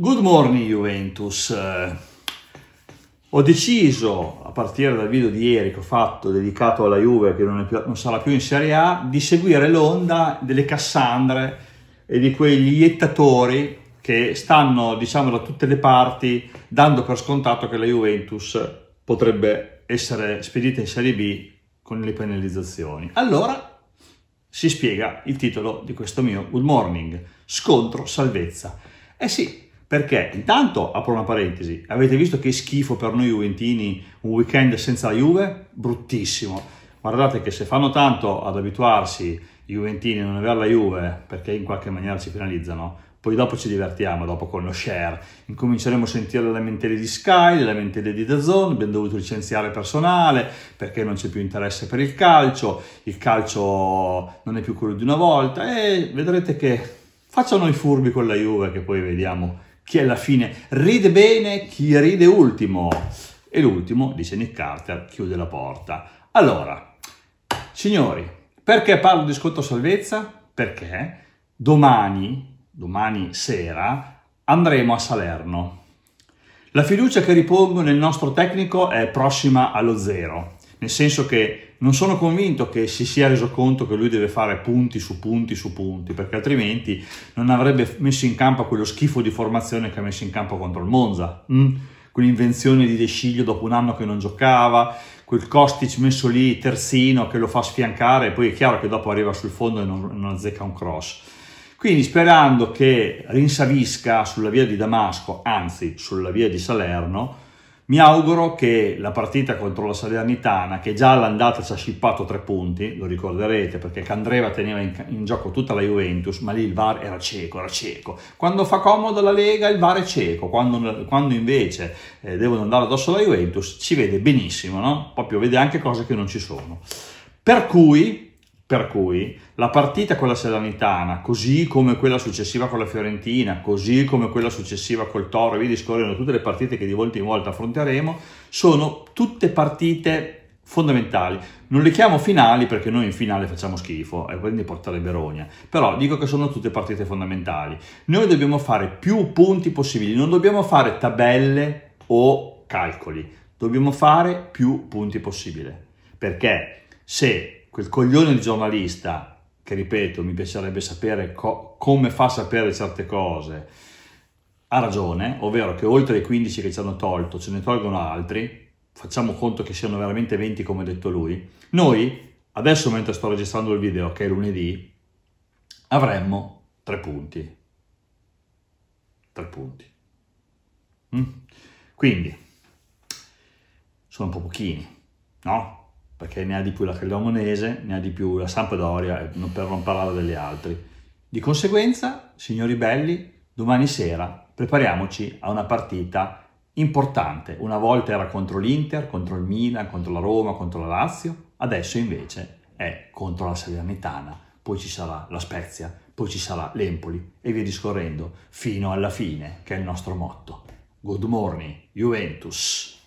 Good morning Juventus. Eh, ho deciso, a partire dal video di ieri che ho fatto dedicato alla Juve, che non, più, non sarà più in Serie A, di seguire l'onda delle Cassandre e di quegli iettatori che stanno, diciamo, da tutte le parti dando per scontato che la Juventus potrebbe essere spedita in Serie B con le penalizzazioni. Allora si spiega il titolo di questo mio Good Morning, scontro salvezza. Eh sì, perché? Intanto, apro una parentesi, avete visto che schifo per noi Juventini un weekend senza la Juve? Bruttissimo. Guardate che se fanno tanto ad abituarsi i Juventini a non avere la Juve, perché in qualche maniera ci penalizzano, poi dopo ci divertiamo, dopo con lo share. Incominceremo a sentire le lamentele di Sky, le lamentele di DAZN, abbiamo dovuto licenziare personale perché non c'è più interesse per il calcio, il calcio non è più quello di una volta e vedrete che facciano i furbi con la Juve che poi vediamo chi è alla fine ride bene, chi ride ultimo. E l'ultimo, dice Nick Carter, chiude la porta. Allora, signori, perché parlo di scotto salvezza? Perché domani, domani sera, andremo a Salerno. La fiducia che ripongo nel nostro tecnico è prossima allo zero, nel senso che non sono convinto che si sia reso conto che lui deve fare punti su punti su punti, perché altrimenti non avrebbe messo in campo quello schifo di formazione che ha messo in campo contro il Monza. Mm? Quell'invenzione di De Sciglio dopo un anno che non giocava, quel Kostic messo lì terzino che lo fa sfiancare e poi è chiaro che dopo arriva sul fondo e non, non azzecca un cross. Quindi sperando che rinsavisca sulla via di Damasco, anzi sulla via di Salerno, mi auguro che la partita contro la Salernitana, che già all'andata ci ha scippato tre punti, lo ricorderete perché Candreva teneva in, in, gioco tutta la Juventus, ma lì il VAR era cieco, era cieco. Quando fa comodo la Lega il VAR è cieco, quando, quando invece eh, devono andare addosso alla Juventus ci vede benissimo, no? proprio vede anche cose che non ci sono. Per cui per cui la partita con la Salernitana, così come quella successiva con la Fiorentina, così come quella successiva col Toro e via discorrendo, tutte le partite che di volta in volta affronteremo, sono tutte partite fondamentali. Non le chiamo finali perché noi in finale facciamo schifo e quindi portare Verogna, però dico che sono tutte partite fondamentali. Noi dobbiamo fare più punti possibili, non dobbiamo fare tabelle o calcoli, dobbiamo fare più punti possibile. Perché se quel coglione di giornalista, che ripeto, mi piacerebbe sapere co come fa a sapere certe cose, ha ragione, ovvero che oltre ai 15 che ci hanno tolto, ce ne tolgono altri, facciamo conto che siano veramente 20 come ha detto lui, noi, adesso mentre sto registrando il video, che è lunedì, avremmo tre punti. Tre punti. Mm? Quindi, sono un po' pochini, no? perché ne ha di più la Cremonese, ne ha di più la Sampdoria, per non parlare delle altre. Di conseguenza, signori belli, domani sera prepariamoci a una partita importante. Una volta era contro l'Inter, contro il Milan, contro la Roma, contro la Lazio, adesso invece è contro la Salernitana, poi ci sarà la Spezia, poi ci sarà l'Empoli e via discorrendo fino alla fine, che è il nostro motto. Good morning, Juventus!